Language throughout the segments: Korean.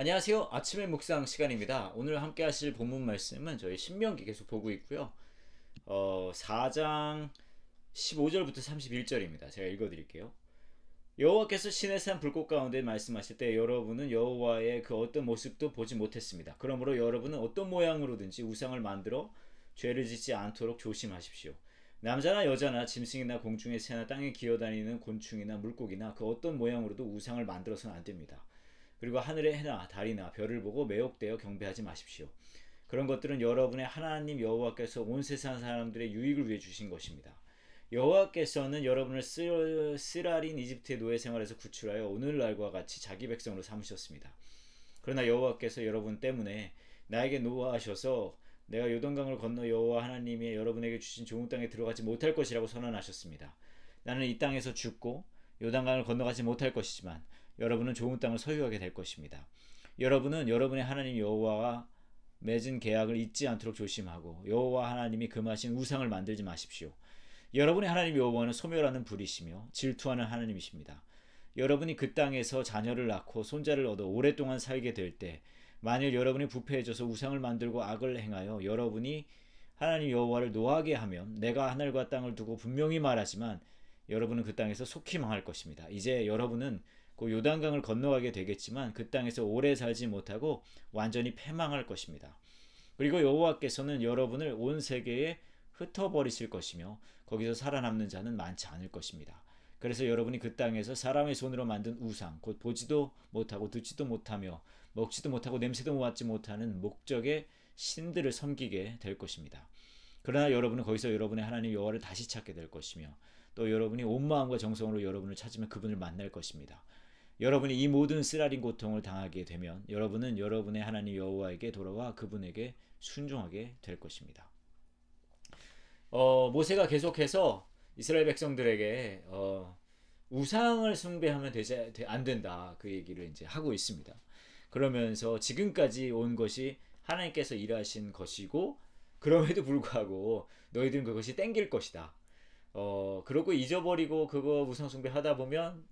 안녕하세요. 아침의 묵상 시간입니다. 오늘 함께 하실 본문 말씀은 저희 신명기 계속 보고 있고요. 어, 4장 15절부터 31절입니다. 제가 읽어 드릴게요. 여호와께서 시내산 불꽃 가운데 말씀하실 때 여러분은 여호와의 그 어떤 모습도 보지 못했습니다. 그러므로 여러분은 어떤 모양으로든지 우상을 만들어 죄를 짓지 않도록 조심하십시오. 남자나 여자나 짐승이나 공중의 새나 땅에 기어다니는 곤충이나 물고기나 그 어떤 모양으로도 우상을 만들어서는 안 됩니다. 그리고 하늘의 해나 달이나 별을 보고 매혹되어 경배하지 마십시오. 그런 것들은 여러분의 하나님 여호와께서 온 세상 사람들의 유익을 위해 주신 것입니다. 여호와께서는 여러분을 쓰라린 이집트의 노예 생활에서 구출하여 오늘날과 같이 자기 백성으로 삼으셨습니다. 그러나 여호와께서 여러분 때문에 나에게 노하하셔서 내가 요단강을 건너 여호와 하나님이 여러분에게 주신 좋은 땅에 들어가지 못할 것이라고 선언하셨습니다. 나는 이 땅에서 죽고 요단강을 건너가지 못할 것이지만 여러분은 좋은 땅을 소유하게 될 것입니다. 여러분은 여러분의 하나님 여호와와 맺은 계약을 잊지 않도록 조심하고 여호와 하나님이 금하신 그 우상을 만들지 마십시오. 여러분의 하나님 여호와는 소멸하는 불이시며 질투하는 하나님이십니다. 여러분이 그 땅에서 자녀를 낳고 손자를 얻어 오랫동안 살게 될 때 만일 여러분이 부패해져서 우상을 만들고 악을 행하여 여러분이 하나님 여호와를 노하게 하면 내가 하늘과 땅을 두고 분명히 말하지만 여러분은 그 땅에서 속히 망할 것입니다. 이제 여러분은 그 요단강을 건너가게 되겠지만 그 땅에서 오래 살지 못하고 완전히 패망할 것입니다. 그리고 여호와께서는 여러분을 온 세계에 흩어버리실 것이며 거기서 살아남는 자는 많지 않을 것입니다. 그래서 여러분이 그 땅에서 사람의 손으로 만든 우상, 곧 보지도 못하고 듣지도 못하며 먹지도 못하고 냄새도 맡지 못하는 목적의 신들을 섬기게 될 것입니다. 그러나 여러분은 거기서 여러분의 하나님 여호와를 다시 찾게 될 것이며 또 여러분이 온 마음과 정성으로 여러분을 찾으면 그분을 만날 것입니다. 여러분이 이 모든 쓰라린 고통을 당하게 되면 여러분은 여러분의 하나님 여호와에게 돌아와 그분에게 순종하게 될 것입니다. 어, 모세가 계속해서 이스라엘 백성들에게 어, 우상을 숭배하면 되지 안 된다 그 얘기를 이제 하고 있습니다. 그러면서 지금까지 온 것이 하나님께서 일하신 것이고 그럼에도 불구하고 너희들은 그것이 땡길 것이다. 어, 그러고 잊어버리고 그거 우상 숭배하다 보면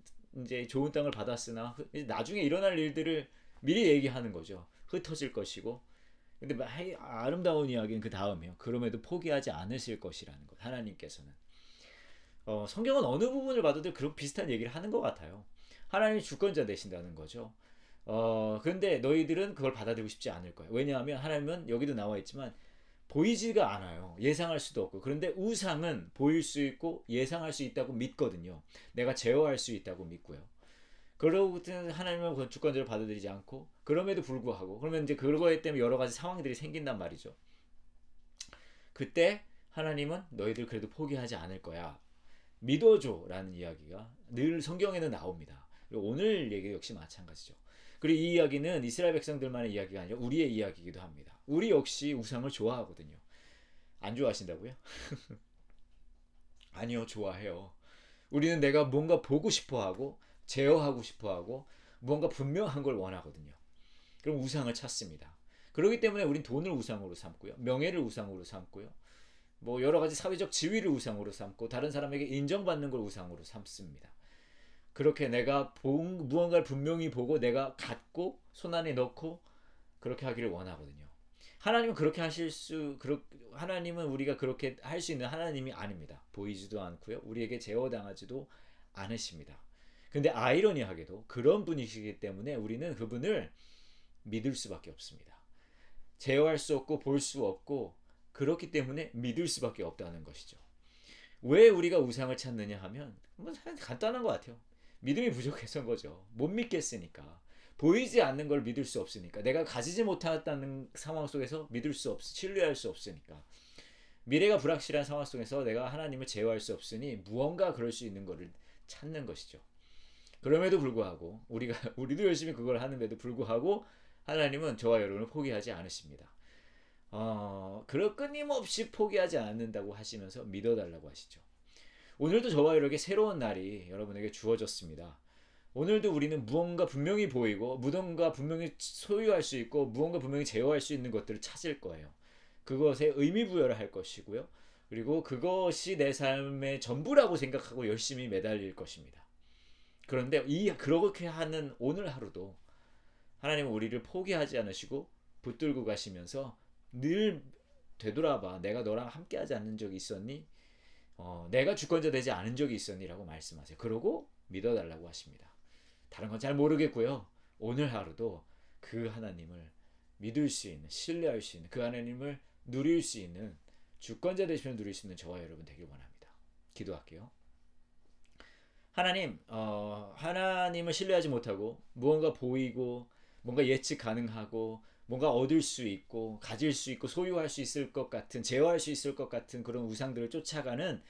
이제 좋은 땅을 받았으나 나중에 일어날 일들을 미리 얘기하는 거죠. 흩어질 것이고. 근데 아름다운 이야기는 그 다음이요. 그럼에도 포기하지 않으실 것이라는 것. 하나님께서는. 어, 성경은 어느 부분을 봐도 그런 비슷한 얘기를 하는 것 같아요. 하나님이 주권자 되신다는 거죠. 어, 근데 너희들은 그걸 받아들이고 싶지 않을 거예요. 왜냐하면 하나님은 여기도 나와 있지만 보이지가 않아요. 예상할 수도 없고. 그런데 우상은 보일 수 있고 예상할 수 있다고 믿거든요. 내가 제어할 수 있다고 믿고요. 그러고부터는 하나님의 건축관제를 받아들이지 않고 그럼에도 불구하고 그러면 이제 그거에 때문에 여러 가지 상황들이 생긴단 말이죠. 그때 하나님은 너희들 그래도 포기하지 않을 거야. 믿어줘라는 이야기가 늘 성경에는 나옵니다. 오늘 얘기 역시 마찬가지죠. 그리고 이 이야기는 이스라엘 백성들만의 이야기가 아니라 우리의 이야기이기도 합니다. 우리 역시 우상을 좋아하거든요. 안 좋아하신다고요? 아니요, 좋아해요. 우리는 내가 뭔가 보고 싶어 하고, 제어하고 싶어 하고, 뭔가 분명한 걸 원하거든요. 그럼 우상을 찾습니다. 그렇기 때문에 우린 돈을 우상으로 삼고요. 명예를 우상으로 삼고요. 뭐 여러 가지 사회적 지위를 우상으로 삼고 다른 사람에게 인정받는 걸 우상으로 삼습니다. 그렇게 내가 본, 무언가를 분명히 보고 내가 갖고 손안에 넣고 그렇게 하기를 원하거든요. 하나님은 그렇게 하실 수, 그렇, 하나님은 우리가 그렇게 할 수 있는 하나님이 아닙니다. 보이지도 않고요. 우리에게 제어당하지도 않으십니다. 근데 아이러니하게도 그런 분이시기 때문에 우리는 그분을 믿을 수밖에 없습니다. 제어할 수 없고 볼 수 없고 그렇기 때문에 믿을 수밖에 없다는 것이죠. 왜 우리가 우상을 찾느냐 하면 뭐 간단한 것 같아요. 믿음이 부족해서인 거죠. 못 믿겠으니까. 보이지 않는 걸 믿을 수 없으니까. 내가 가지지 못하다는 상황 속에서 믿을 수 없, 신뢰할 수 없으니까. 미래가 불확실한 상황 속에서 내가 하나님을 제어할 수 없으니 무언가 그럴 수 있는 것을 찾는 것이죠. 그럼에도 불구하고 우리가 우리도 열심히 그걸 하는데도 불구하고 하나님은 저와 여러분을 포기하지 않으십니다. 어, 그럴 끊임없이 포기하지 않는다고 하시면서 믿어달라고 하시죠. 오늘도 저와 이렇게 새로운 날이 여러분에게 주어졌습니다. 오늘도 우리는 무언가 분명히 보이고 무언가 분명히 소유할 수 있고 무언가 분명히 제어할 수 있는 것들을 찾을 거예요. 그것에 의미 부여를 할 것이고요. 그리고 그것이 내 삶의 전부라고 생각하고 열심히 매달릴 것입니다. 그런데 이 그렇게 하는 오늘 하루도 하나님은 우리를 포기하지 않으시고 붙들고 가시면서 늘 되돌아봐 내가 너랑 함께하지 않는 적이 있었니? 어, 내가 주권자 되지 않은 적이 있었니라고 말씀하세요. 그러고 믿어달라고 하십니다. 다른 건 잘 모르겠고요. 오늘 하루도 그 하나님을 믿을 수 있는, 신뢰할 수 있는, 그 하나님을 누릴 수 있는 주권자 되시면 누릴 수 있는 저와 여러분 되길 원합니다. 기도할게요. 하나님, 어, 하나님을 신뢰하지 못하고 무언가 보이고 뭔가 예측 가능하고 뭔가 얻을 수 있고 가질 수 있고 소유할 수 있을 것 같은 제어할 수 있을 것 같은 그런 우상들을 쫓아가는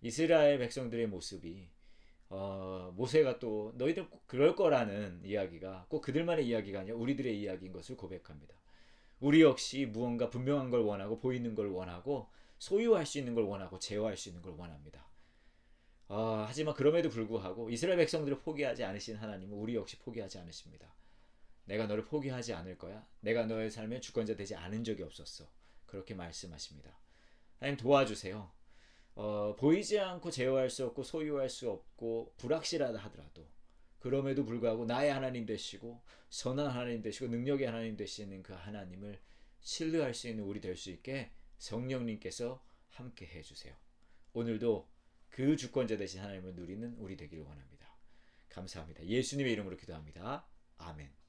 이스라엘 백성들의 모습이 어, 모세가 또 너희들 그럴 거라는 이야기가 꼭 그들만의 이야기가 아니라 우리들의 이야기인 것을 고백합니다. 우리 역시 무언가 분명한 걸 원하고 보이는 걸 원하고 소유할 수 있는 걸 원하고 제어할 수 있는 걸 원합니다. 어, 하지만 그럼에도 불구하고 이스라엘 백성들을 포기하지 않으신 하나님은 우리 역시 포기하지 않으십니다. 내가 너를 포기하지 않을 거야. 내가 너의 삶의 주권자 되지 않은 적이 없었어. 그렇게 말씀하십니다. 하나님 도와주세요. 어, 보이지 않고 제어할 수 없고 소유할 수 없고 불확실하다 하더라도 그럼에도 불구하고 나의 하나님 되시고 선한 하나님 되시고 능력의 하나님 되시는 그 하나님을 신뢰할 수 있는 우리 될 수 있게 성령님께서 함께 해주세요. 오늘도 그 주권자 되신 하나님을 누리는 우리 되기를 원합니다. 감사합니다. 예수님의 이름으로 기도합니다. 아멘.